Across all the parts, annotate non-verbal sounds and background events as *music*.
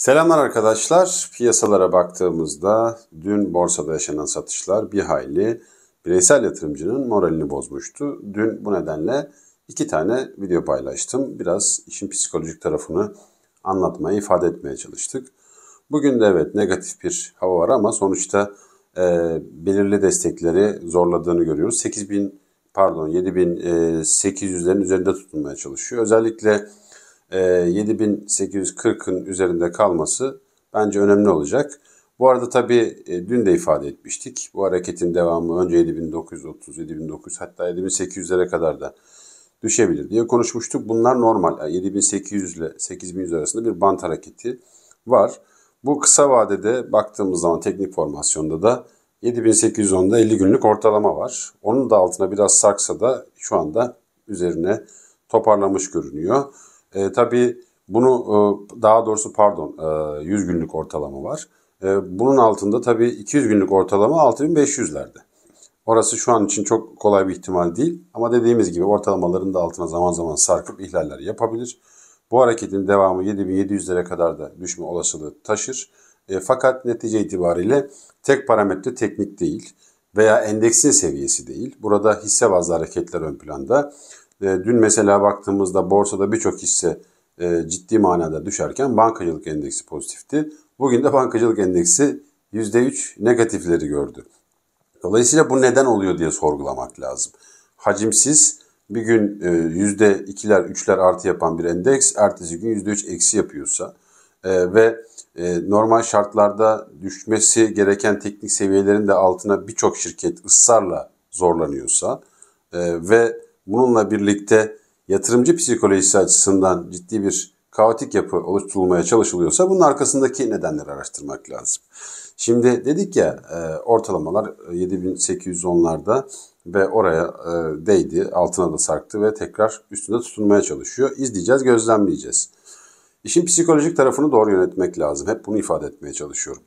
Selamlar arkadaşlar. Piyasalara baktığımızda dün borsada yaşanan satışlar bir hayli bireysel yatırımcının moralini bozmuştu. Dün bu nedenle iki tane video paylaştım. Biraz işin psikolojik tarafını anlatmaya, ifade etmeye çalıştık. Bugün de evet negatif bir hava var ama sonuçta e, belirli destekleri zorladığını görüyoruz. 8000 pardon 7800'lerin e, üzerinde tutunmaya çalışıyor. Özellikle 7840'ın e, üzerinde kalması bence önemli olacak. Bu arada tabii e, dün de ifade etmiştik. Bu hareketin devamı önce 7930, 7900 hatta 7800'lere kadar da düşebilir diye konuşmuştuk. Bunlar normal. 7800 ile 8100 arasında bir bant hareketi var. Bu kısa vadede baktığımız zaman teknik formasyonda da 7810'da 50 günlük ortalama var. Onun da altına biraz sarksa da şu anda üzerine toparlamış görünüyor. E, tabii bunu e, daha doğrusu pardon e, 100 günlük ortalama var. E, bunun altında tabii 200 günlük ortalama 6500'lerde. Orası şu an için çok kolay bir ihtimal değil ama dediğimiz gibi ortalamaların da altına zaman zaman sarkıp ihlaller yapabilir. Bu hareketin devamı 7700'lere kadar da düşme olasılığı taşır. E, fakat netice itibariyle tek parametre teknik değil veya endeksin seviyesi değil. Burada hisse bazlı hareketler ön planda. E, dün mesela baktığımızda borsada birçok hisse e, ciddi manada düşerken bankacılık endeksi pozitifti. Bugün de bankacılık endeksi %3 negatifleri gördü. Dolayısıyla bu neden oluyor diye sorgulamak lazım. Hacimsiz bir gün %2'ler e, 3'ler artı yapan bir endeks ertesi gün %3 eksi yapıyorsa ve normal şartlarda düşmesi gereken teknik seviyelerin de altına birçok şirket ısrarla zorlanıyorsa ve Bununla birlikte yatırımcı psikolojisi açısından ciddi bir kaotik yapı oluşturulmaya çalışılıyorsa bunun arkasındaki nedenleri araştırmak lazım. Şimdi dedik ya e, ortalamalar 7810'larda e, ve oraya e, değdi, altına da sarktı ve tekrar üstünde tutunmaya çalışıyor. İzleyeceğiz, gözlemleyeceğiz. İşin psikolojik tarafını doğru yönetmek lazım. Hep bunu ifade etmeye çalışıyorum.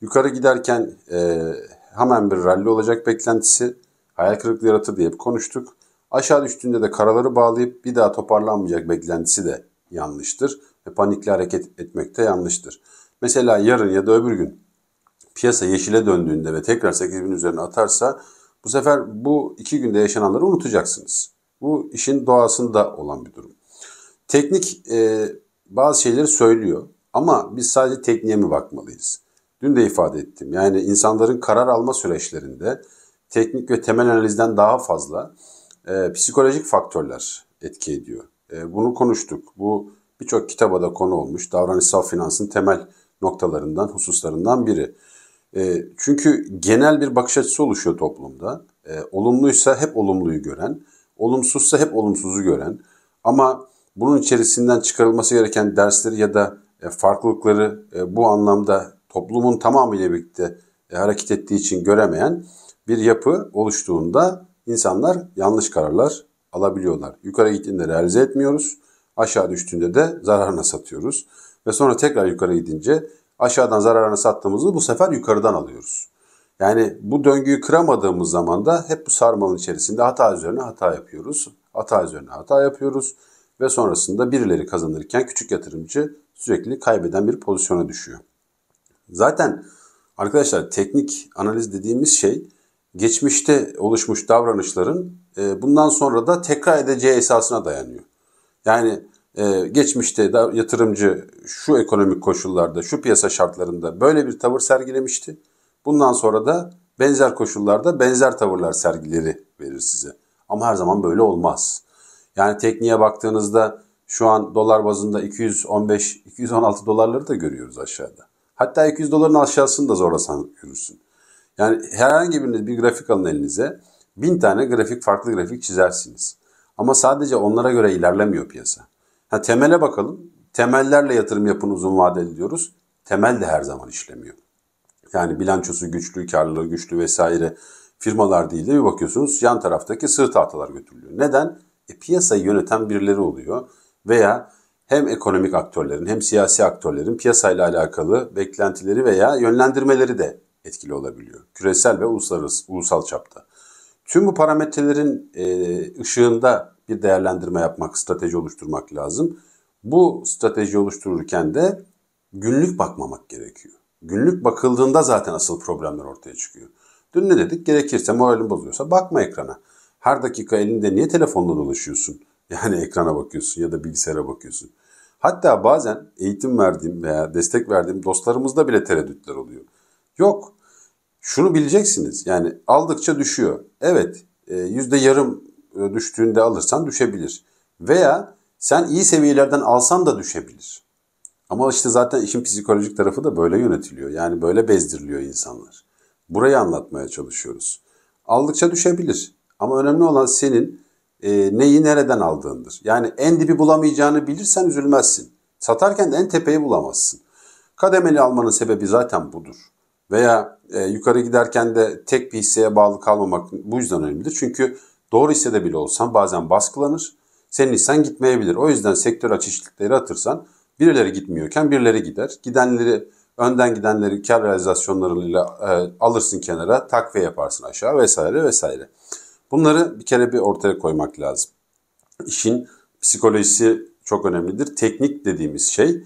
Yukarı giderken hemen bir rally olacak beklentisi, hayal kırıklığı yaratır diye hep konuştuk. Aşağı düştüğünde de karaları bağlayıp bir daha toparlanmayacak beklentisi de yanlıştır ve panikle hareket etmek de yanlıştır. Mesela yarın ya da öbür gün piyasa yeşile döndüğünde ve tekrar 8000 üzerine atarsa bu sefer bu iki günde yaşananları unutacaksınız. Bu işin doğasında olan bir durum. Teknik e, bazı şeyleri söylüyor ama biz sadece tekniğe mi bakmalıyız? Dün de ifade ettim. Yani insanların karar alma süreçlerinde teknik ve temel analizden daha fazla e, psikolojik faktörler etki ediyor. E, bunu konuştuk. Bu birçok kitaba da konu olmuş. Davranışsal finansın temel noktalarından, hususlarından biri. E, çünkü genel bir bakış açısı oluşuyor toplumda. E, olumluysa hep olumluyu gören, olumsuzsa hep olumsuzu gören ama bunun içerisinden çıkarılması gereken dersleri ya da e, farklılıkları e, bu anlamda toplumun tamamıyla birlikte e, hareket ettiği için göremeyen bir yapı oluştuğunda insanlar yanlış kararlar alabiliyorlar. Yukarı gittiğinde realize etmiyoruz. Aşağı düştüğünde de zararına satıyoruz. Ve sonra tekrar yukarı gidince aşağıdan zararını sattığımızı bu sefer yukarıdan alıyoruz. Yani bu döngüyü kıramadığımız zaman da hep bu sarmalın içerisinde hata üzerine hata yapıyoruz. Hata üzerine hata yapıyoruz ve sonrasında birileri kazanırken küçük yatırımcı sürekli kaybeden bir pozisyona düşüyor. Zaten arkadaşlar teknik analiz dediğimiz şey geçmişte oluşmuş davranışların e, bundan sonra da tekrar edeceği esasına dayanıyor. Yani e, geçmişte da yatırımcı şu ekonomik koşullarda, şu piyasa şartlarında böyle bir tavır sergilemişti. Bundan sonra da benzer koşullarda benzer tavırlar sergileri verir size. Ama her zaman böyle olmaz. Yani tekniğe baktığınızda şu an dolar bazında 215-216 dolarları da görüyoruz aşağıda. Hatta 200 doların aşağısını da zorlasan görürsün. Yani herhangi biriniz bir grafik alın elinize. Bin tane grafik, farklı grafik çizersiniz. Ama sadece onlara göre ilerlemiyor piyasa. Ha, temele bakalım. Temellerle yatırım yapın uzun vadeli diyoruz. Temel de her zaman işlemiyor. Yani bilançosu güçlü, karlılığı güçlü vesaire firmalar değil de bir bakıyorsunuz yan taraftaki sığ tahtalar götürülüyor. Neden? E, piyasayı yöneten birileri oluyor veya hem ekonomik aktörlerin hem siyasi aktörlerin piyasayla alakalı beklentileri veya yönlendirmeleri de etkili olabiliyor. Küresel ve uluslararası, ulusal çapta. Tüm bu parametrelerin e, ışığında bir değerlendirme yapmak, strateji oluşturmak lazım. Bu strateji oluştururken de günlük bakmamak gerekiyor. Günlük bakıldığında zaten asıl problemler ortaya çıkıyor. Dün ne dedik? Gerekirse moralin bozuyorsa bakma ekrana. Her dakika elinde niye telefonla dolaşıyorsun? *laughs* Yani ekrana bakıyorsun ya da bilgisayara bakıyorsun. Hatta bazen eğitim verdiğim veya destek verdiğim dostlarımızda bile tereddütler oluyor. Yok şunu bileceksiniz. Yani aldıkça düşüyor. Evet e, yüzde yarım e, düştüğünde alırsan düşebilir. Veya sen iyi seviyelerden alsan da düşebilir. Ama işte zaten işin psikolojik tarafı da böyle yönetiliyor. Yani böyle bezdiriliyor insanlar. Burayı anlatmaya çalışıyoruz. Aldıkça düşebilir. Ama önemli olan senin e, neyi nereden aldığındır. Yani en dibi bulamayacağını bilirsen üzülmezsin. Satarken de en tepeyi bulamazsın. Kademeli almanın sebebi zaten budur veya e, yukarı giderken de tek bir hisseye bağlı kalmamak bu yüzden önemlidir. Çünkü doğru hissede bile olsan bazen baskılanır. Senin hissen gitmeyebilir. O yüzden sektör açışlıkları atırsan birileri gitmiyorken birileri gider. Gidenleri önden gidenleri kar realizasyonlarıyla e, alırsın kenara, takviye yaparsın aşağı vesaire vesaire. Bunları bir kere bir ortaya koymak lazım. İşin psikolojisi çok önemlidir. Teknik dediğimiz şey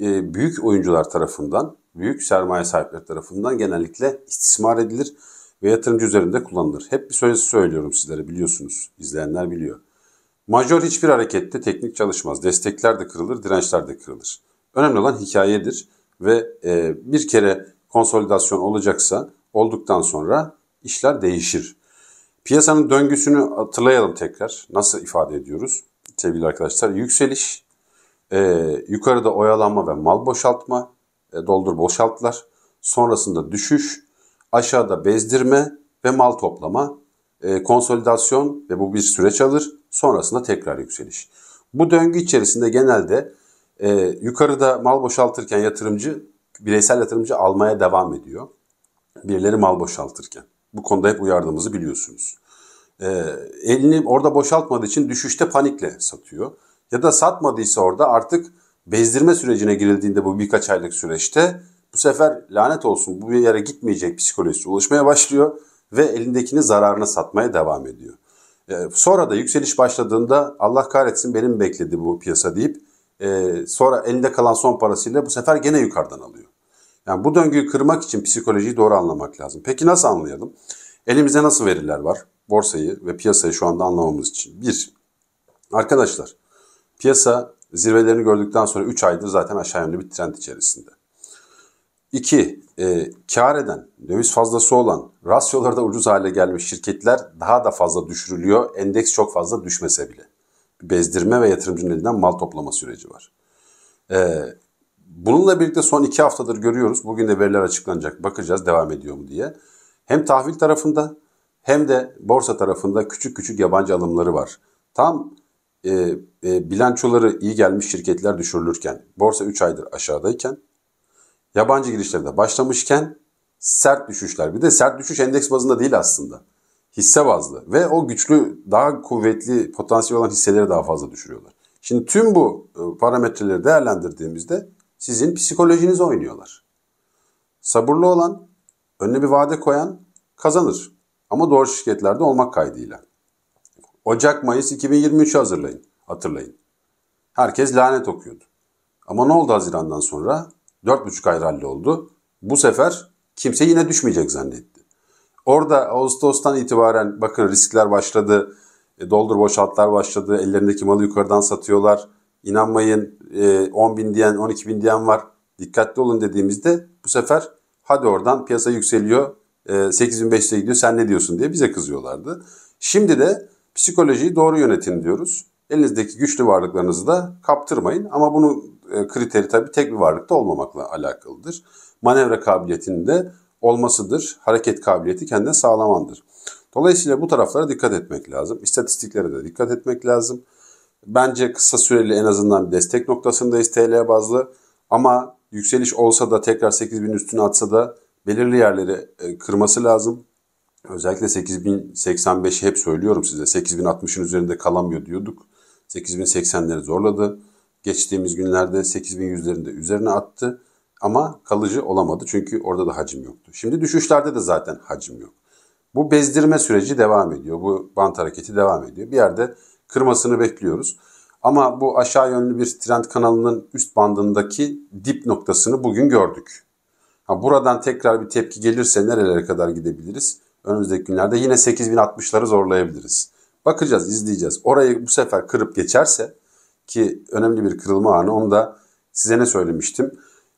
e, büyük oyuncular tarafından büyük sermaye sahipleri tarafından genellikle istismar edilir ve yatırımcı üzerinde kullanılır. Hep bir söylesi söylüyorum sizlere biliyorsunuz. izleyenler biliyor. Major hiçbir harekette teknik çalışmaz. Destekler de kırılır, dirençler de kırılır. Önemli olan hikayedir ve e, bir kere konsolidasyon olacaksa olduktan sonra işler değişir. Piyasanın döngüsünü hatırlayalım tekrar. Nasıl ifade ediyoruz sevgili arkadaşlar? Yükseliş, e, yukarıda oyalanma ve mal boşaltma, e, doldur boşaltlar. Sonrasında düşüş, aşağıda bezdirme ve mal toplama, e, konsolidasyon ve bu bir süreç alır. Sonrasında tekrar yükseliş. Bu döngü içerisinde genelde e, yukarıda mal boşaltırken yatırımcı, bireysel yatırımcı almaya devam ediyor. Birileri mal boşaltırken. Bu konuda hep uyardığımızı biliyorsunuz. elini orada boşaltmadığı için düşüşte panikle satıyor. Ya da satmadıysa orada artık bezdirme sürecine girildiğinde bu birkaç aylık süreçte bu sefer lanet olsun bu bir yere gitmeyecek psikolojisi oluşmaya başlıyor ve elindekini zararına satmaya devam ediyor. Ee, sonra da yükseliş başladığında Allah kahretsin benim bekledi bu piyasa deyip e, sonra elinde kalan son parasıyla bu sefer gene yukarıdan alıyor. Yani bu döngüyü kırmak için psikolojiyi doğru anlamak lazım. Peki nasıl anlayalım? Elimize nasıl veriler var? Borsayı ve piyasayı şu anda anlamamız için. Bir, arkadaşlar piyasa Zirvelerini gördükten sonra 3 aydır zaten aşağı yönlü bir trend içerisinde. 2. E, kar eden, döviz fazlası olan, rasyoları da ucuz hale gelmiş şirketler daha da fazla düşürülüyor. Endeks çok fazla düşmese bile. Bezdirme ve yatırımcının elinden mal toplama süreci var. E, bununla birlikte son 2 haftadır görüyoruz. Bugün de veriler açıklanacak. Bakacağız devam ediyor mu diye. Hem tahvil tarafında hem de borsa tarafında küçük küçük yabancı alımları var. Tam e, e, bilançoları iyi gelmiş şirketler düşürülürken, borsa 3 aydır aşağıdayken, yabancı girişler de başlamışken sert düşüşler. Bir de sert düşüş endeks bazında değil aslında. Hisse bazlı ve o güçlü, daha kuvvetli potansiyel olan hisseleri daha fazla düşürüyorlar. Şimdi tüm bu e, parametreleri değerlendirdiğimizde sizin psikolojiniz oynuyorlar. Sabırlı olan, önüne bir vade koyan kazanır. Ama doğru şirketlerde olmak kaydıyla. Ocak-Mayıs 2023 hazırlayın, hatırlayın. Herkes lanet okuyordu. Ama ne oldu Haziran'dan sonra? 4,5 ay ralli oldu. Bu sefer kimse yine düşmeyecek zannetti. Orada Ağustos'tan itibaren bakın riskler başladı, e, doldur boşaltlar başladı, ellerindeki malı yukarıdan satıyorlar. İnanmayın 10 e, bin diyen, 12 bin diyen var. Dikkatli olun dediğimizde bu sefer hadi oradan piyasa yükseliyor, 8500'e gidiyor sen ne diyorsun diye bize kızıyorlardı. Şimdi de Psikolojiyi doğru yönetin diyoruz. Elinizdeki güçlü varlıklarınızı da kaptırmayın ama bunun e, kriteri tabii tek bir varlıkta olmamakla alakalıdır. Manevra kabiliyetinde olmasıdır. Hareket kabiliyeti kendine sağlamandır. Dolayısıyla bu taraflara dikkat etmek lazım. İstatistiklere de dikkat etmek lazım. Bence kısa süreli en azından bir destek noktasındayız TL bazlı. Ama yükseliş olsa da tekrar 8000 üstüne atsa da belirli yerleri e, kırması lazım. Özellikle 8085'i hep söylüyorum size. 8060'ın üzerinde kalamıyor diyorduk. 8080'leri zorladı. Geçtiğimiz günlerde 8100'lerin de üzerine attı. Ama kalıcı olamadı çünkü orada da hacim yoktu. Şimdi düşüşlerde de zaten hacim yok. Bu bezdirme süreci devam ediyor. Bu bant hareketi devam ediyor. Bir yerde kırmasını bekliyoruz. Ama bu aşağı yönlü bir trend kanalının üst bandındaki dip noktasını bugün gördük. Ha, buradan tekrar bir tepki gelirse nerelere kadar gidebiliriz? önümüzdeki günlerde yine 8060'ları zorlayabiliriz. Bakacağız, izleyeceğiz. Orayı bu sefer kırıp geçerse ki önemli bir kırılma anı onu da size ne söylemiştim.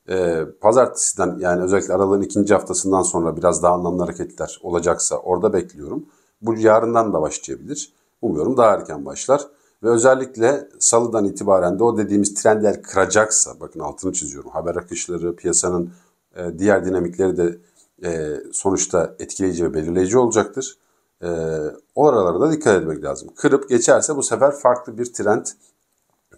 Ee, pazartesiden yani özellikle aralığın ikinci haftasından sonra biraz daha anlamlı hareketler olacaksa orada bekliyorum. Bu yarından da başlayabilir. Umuyorum daha erken başlar. Ve özellikle salıdan itibaren de o dediğimiz trendler kıracaksa, bakın altını çiziyorum, haber akışları, piyasanın e, diğer dinamikleri de e, sonuçta etkileyici ve belirleyici olacaktır. E, o aralarda dikkat etmek lazım. Kırıp geçerse bu sefer farklı bir trend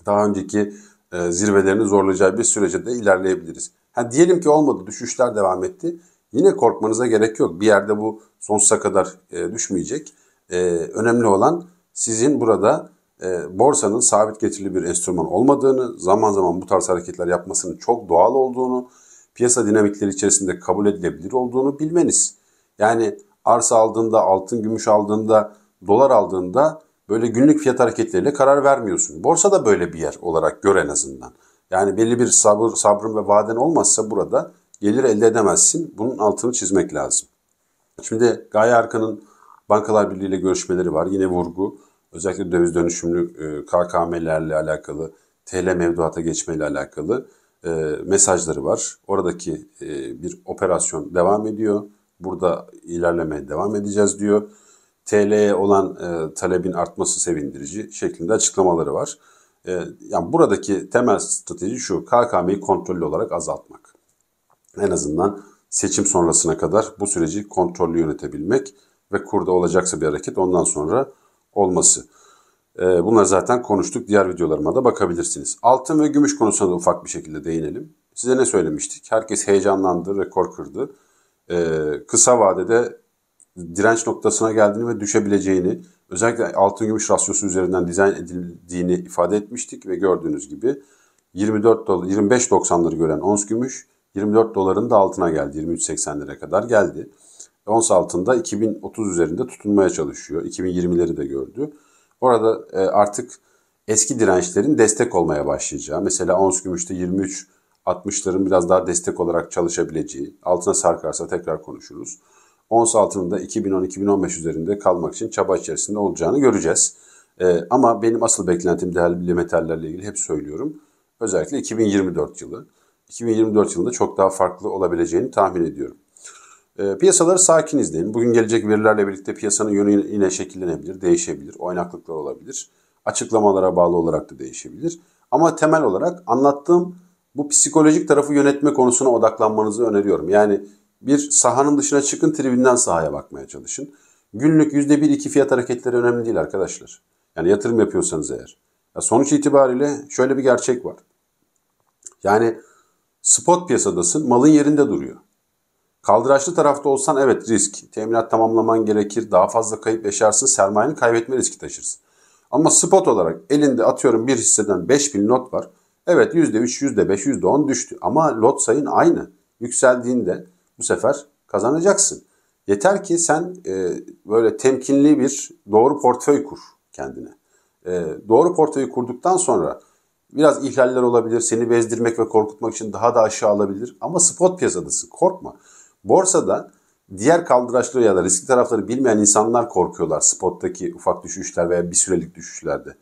daha önceki e, zirvelerini zorlayacağı bir sürece de ilerleyebiliriz. Ha, diyelim ki olmadı düşüşler devam etti. Yine korkmanıza gerek yok. Bir yerde bu sonsuza kadar e, düşmeyecek. E, önemli olan sizin burada e, borsanın sabit getirili bir enstrüman olmadığını, zaman zaman bu tarz hareketler yapmasının çok doğal olduğunu, piyasa dinamikleri içerisinde kabul edilebilir olduğunu bilmeniz. Yani arsa aldığında, altın, gümüş aldığında, dolar aldığında böyle günlük fiyat hareketleriyle karar vermiyorsun. Borsa da böyle bir yer olarak gör en azından. Yani belli bir sabır, sabrın ve vaden olmazsa burada gelir elde edemezsin. Bunun altını çizmek lazım. Şimdi Gaye Arkan'ın Bankalar Birliği ile görüşmeleri var. Yine vurgu. Özellikle döviz dönüşümlü e, KKM'lerle alakalı, TL mevduata geçmeyle alakalı e, mesajları var. Oradaki e, bir operasyon devam ediyor. Burada ilerlemeye devam edeceğiz diyor. TL'ye olan e, talebin artması sevindirici şeklinde açıklamaları var. E, yani buradaki temel strateji şu. KKM'yi kontrollü olarak azaltmak. En azından seçim sonrasına kadar bu süreci kontrollü yönetebilmek ve kurda olacaksa bir hareket ondan sonra olması. Ee, bunları zaten konuştuk. Diğer videolarıma da bakabilirsiniz. Altın ve gümüş konusunda da ufak bir şekilde değinelim. Size ne söylemiştik? Herkes heyecanlandı, rekor kırdı. Ee, kısa vadede direnç noktasına geldiğini ve düşebileceğini, özellikle altın gümüş rasyosu üzerinden dizayn edildiğini ifade etmiştik ve gördüğünüz gibi 24 dolar 25.90'ları gören ons gümüş 24 doların da altına geldi. 23.80'lere kadar geldi. Ons altında 2030 üzerinde tutunmaya çalışıyor. 2020'leri de gördü. Orada e, artık eski dirençlerin destek olmaya başlayacağı, mesela ons gümüşte 23 60'ların biraz daha destek olarak çalışabileceği, altına sarkarsa tekrar konuşuruz. Ons altının 2010-2015 üzerinde kalmak için çaba içerisinde olacağını göreceğiz. Ee, ama benim asıl beklentim değerli metallerle ilgili hep söylüyorum. Özellikle 2024 yılı. 2024 yılında çok daha farklı olabileceğini tahmin ediyorum. E, piyasaları sakin izleyin. Bugün gelecek verilerle birlikte piyasanın yönü yine şekillenebilir, değişebilir, oynaklıklar olabilir. Açıklamalara bağlı olarak da değişebilir. Ama temel olarak anlattığım bu psikolojik tarafı yönetme konusuna odaklanmanızı öneriyorum. Yani bir sahanın dışına çıkın, tribünden sahaya bakmaya çalışın. Günlük %1-2 fiyat hareketleri önemli değil arkadaşlar. Yani yatırım yapıyorsanız eğer. Ya sonuç itibariyle şöyle bir gerçek var. Yani spot piyasadasın, malın yerinde duruyor. Kaldıraçlı tarafta olsan evet risk. Teminat tamamlaman gerekir. Daha fazla kayıp yaşarsın. Sermayeni kaybetme riski taşırsın. Ama spot olarak elinde atıyorum bir hisseden 5000 lot var. Evet %3, %5, %10 düştü. Ama lot sayın aynı. Yükseldiğinde bu sefer kazanacaksın. Yeter ki sen e, böyle temkinli bir doğru portföy kur kendine. E, doğru portföyü kurduktan sonra biraz ihlaller olabilir. Seni bezdirmek ve korkutmak için daha da aşağı alabilir. Ama spot piyasadasın korkma. Borsada diğer kaldıraçlı ya da riskli tarafları bilmeyen insanlar korkuyorlar spottaki ufak düşüşler veya bir sürelik düşüşlerde.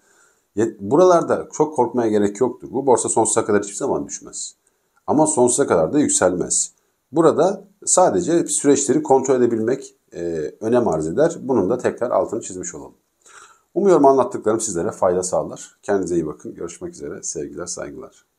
Buralarda çok korkmaya gerek yoktur. Bu borsa sonsuza kadar hiçbir zaman düşmez. Ama sonsuza kadar da yükselmez. Burada sadece süreçleri kontrol edebilmek e, önem arz eder. Bunun da tekrar altını çizmiş olalım. Umuyorum anlattıklarım sizlere fayda sağlar. Kendinize iyi bakın. Görüşmek üzere. Sevgiler, saygılar.